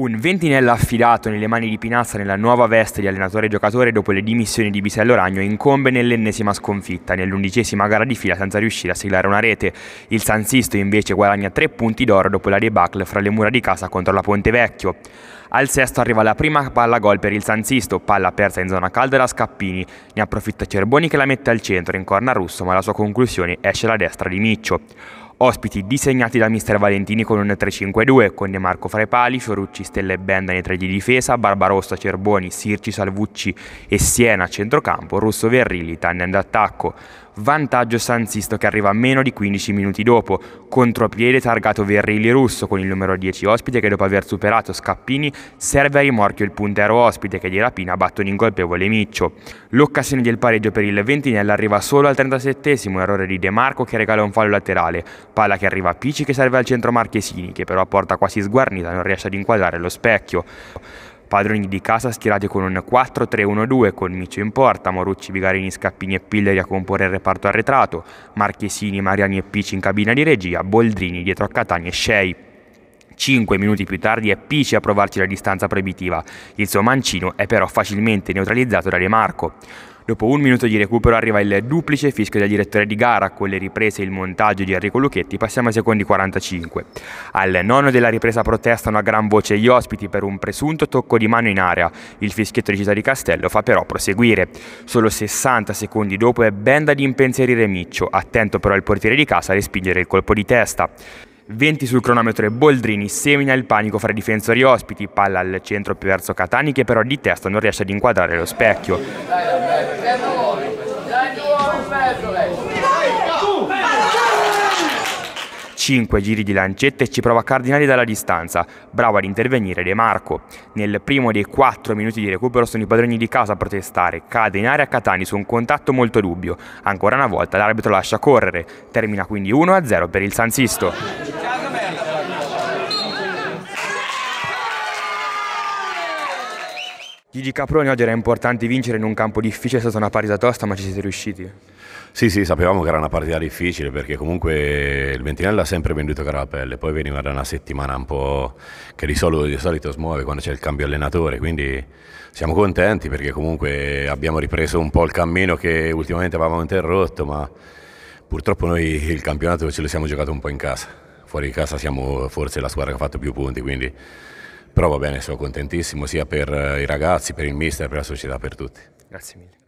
Un ventinella affidato nelle mani di Pinazza nella nuova veste di allenatore e giocatore dopo le dimissioni di Bisello Ragno incombe nell'ennesima sconfitta, nell'undicesima gara di fila senza riuscire a siglare una rete. Il Sansisto invece guadagna tre punti d'oro dopo la debacle fra le mura di casa contro la Ponte Vecchio. Al sesto arriva la prima palla gol per il Sansisto, palla persa in zona calda da Scappini. Ne approfitta Cerboni che la mette al centro in corna russo, ma la sua conclusione esce la destra di Miccio. Ospiti disegnati da Mister Valentini con un 3-5-2, con De Marco fra i pali, Fiorucci, Stella e Benda nei tre di difesa, Barbarossa, Cerboni, Sirci, Salvucci e Siena a centrocampo, Russo Verrilli, Tannen d'attacco. Vantaggio Sansisto che arriva a meno di 15 minuti dopo, contropiede targato Verrilli Russo con il numero 10 ospite che dopo aver superato Scappini serve a rimorchio il puntero ospite che di rapina batte un incolpevole Miccio. L'occasione del pareggio per il Ventinella arriva solo al 37 esimo errore di De Marco che regala un fallo laterale, Palla che arriva a Pici che serve al centro Marchesini che però a porta quasi sguarnita non riesce ad inquadrare lo specchio. Padroni di casa schierati con un 4-3-1-2 con Micio in porta, Morucci, Bigarini, Scappini e Pilleri a comporre il reparto arretrato, Marchesini, Mariani e Pici in cabina di regia, Boldrini dietro a Catania e Shei. 5 minuti più tardi è Pici a provarci la distanza proibitiva, il suo mancino è però facilmente neutralizzato da De Marco. Dopo un minuto di recupero arriva il duplice fischio del direttore di gara, con le riprese e il montaggio di Enrico Lucchetti passiamo ai secondi 45. Al nono della ripresa protestano a gran voce gli ospiti per un presunto tocco di mano in area, il fischietto di Città di Castello fa però proseguire. Solo 60 secondi dopo è Benda di impensierire Miccio, attento però il portiere di casa a respingere il colpo di testa. 20 sul cronometro e Boldrini semina il panico fra i difensori ospiti, palla al centro più verso Catani che però di testa non riesce ad inquadrare lo specchio. Cinque giri di lancette e ci prova Cardinali dalla distanza, bravo ad intervenire De Marco. Nel primo dei 4 minuti di recupero sono i padroni di casa a protestare, cade in area Catani su un contatto molto dubbio. Ancora una volta l'arbitro lascia correre, termina quindi 1-0 per il San Sisto. Gigi Caproni oggi era importante vincere in un campo difficile, è stata una partita tosta ma ci siete riusciti. Sì, sì, sapevamo che era una partita difficile perché comunque il Ventinella ha sempre venduto Carapelle, poi veniva da una settimana un po' che di solito, di solito smuove quando c'è il cambio allenatore, quindi siamo contenti perché comunque abbiamo ripreso un po' il cammino che ultimamente avevamo interrotto, ma purtroppo noi il campionato ce lo siamo giocato un po' in casa, fuori di casa siamo forse la squadra che ha fatto più punti, quindi però va bene, sono contentissimo sia per eh, i ragazzi, per il mister, per la società, per tutti. Grazie mille.